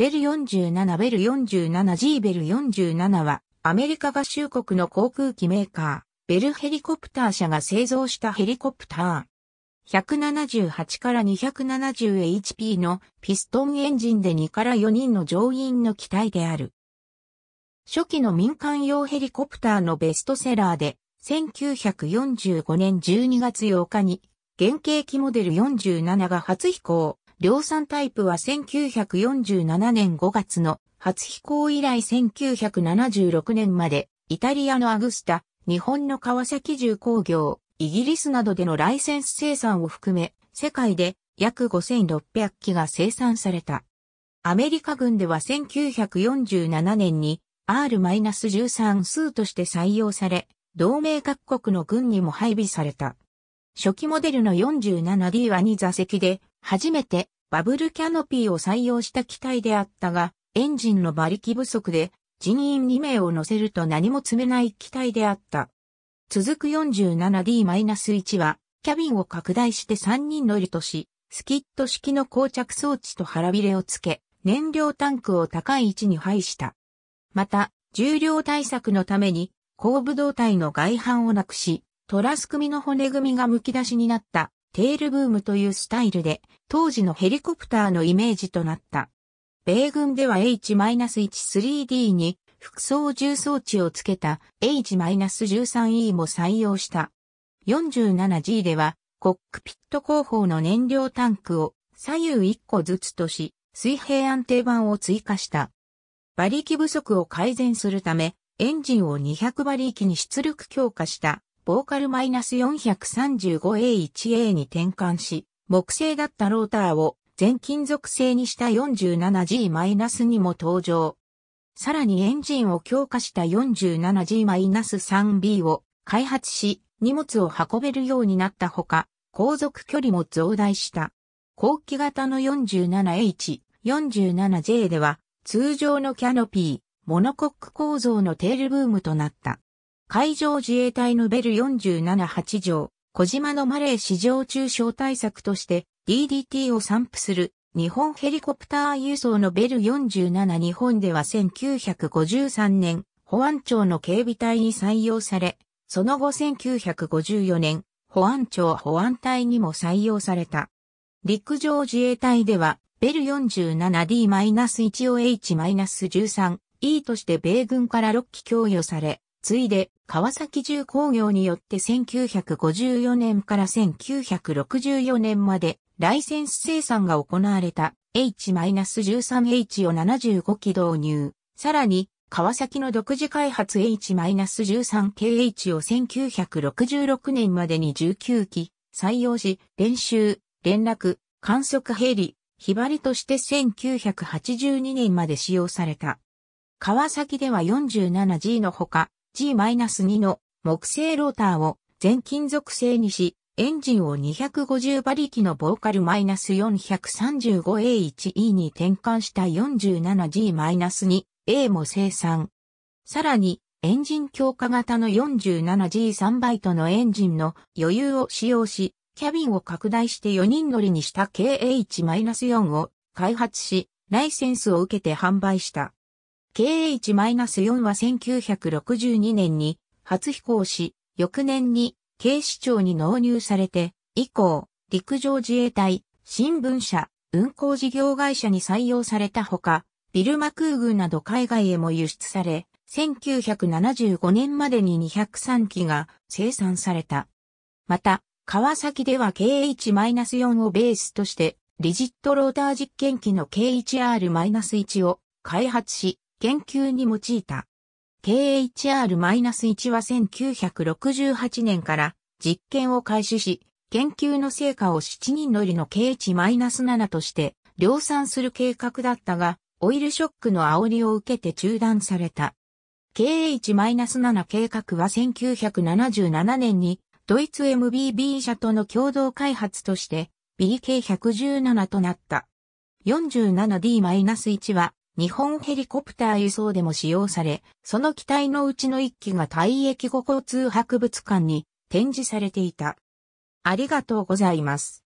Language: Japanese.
ベル47ベル 47G ベル47は、アメリカ合衆国の航空機メーカー、ベルヘリコプター社が製造したヘリコプター。178から 270HP のピストンエンジンで2から4人の乗員の機体である。初期の民間用ヘリコプターのベストセラーで、1945年12月8日に、原型機モデル47が初飛行、量産タイプは1947年5月の初飛行以来1976年まで、イタリアのアグスタ、日本の川崎重工業、イギリスなどでのライセンス生産を含め、世界で約5600機が生産された。アメリカ軍では1947年に R-13 数として採用され、同盟各国の軍にも配備された。初期モデルの 47D は2座席で、初めてバブルキャノピーを採用した機体であったが、エンジンの馬力不足で人員2名を乗せると何も積めない機体であった。続く 47D-1 は、キャビンを拡大して3人乗りとし、スキット式の膠着装置と腹びれをつけ、燃料タンクを高い位置に配した。また、重量対策のために、後部胴体の外反をなくし、トラス組の骨組みが剥き出しになったテールブームというスタイルで、当時のヘリコプターのイメージとなった。米軍では H-13D に副操縦装置をつけた H-13E も採用した。47G ではコックピット後方の燃料タンクを左右1個ずつとし、水平安定板を追加した。馬力不足を改善するため、エンジンを200馬力に出力強化したボーカルマイナス -435A1A に転換し、木製だったローターを全金属製にした 47G- マイナスにも登場。さらにエンジンを強化した 47G-3B マイナスを開発し、荷物を運べるようになったほか、航続距離も増大した。後期型の 47H、47J では、通常のキャノピー、モノコック構造のテールブームとなった。海上自衛隊のベル478条、小島のマレー市場中小対策として DDT を散布する日本ヘリコプター輸送のベル47日本では1953年保安庁の警備隊に採用され、その後1954年保安庁保安隊にも採用された。陸上自衛隊ではベル 47D-1OH-13E として米軍から6機供与され、次いで、川崎重工業によって1954年から1964年までライセンス生産が行われた H-13H を75機導入。さらに、川崎の独自開発 H-13KH を1966年までに19機採用し、練習、連絡、観測ヘリ、ひばりとして1982年まで使用された。川崎では 47G のほか、G-2 の木製ローターを全金属製にし、エンジンを250馬力のボーカル -435A1E に転換した 47G-2A も生産。さらに、エンジン強化型の 47G3 バイトのエンジンの余裕を使用し、キャビンを拡大して4人乗りにした KH-4 を開発し、ライセンスを受けて販売した。KH-4 は1962年に初飛行し、翌年に警視庁に納入されて、以降、陸上自衛隊、新聞社、運航事業会社に採用されたほか、ビルマ空軍など海外へも輸出され、1975年までに203機が生産された。また、川崎では KH-4 をベースとして、リジットローター実験機の KHR-1 を開発し、研究に用いた。KHR-1 は1968年から実験を開始し、研究の成果を7人乗りの KH-7 として量産する計画だったが、オイルショックの煽りを受けて中断された。KH-7 計画は1977年にドイツ MBB 社との共同開発として BK117 となった。47D-1 は日本ヘリコプター輸送でも使用され、その機体のうちの一機が体役後交通博物館に展示されていた。ありがとうございます。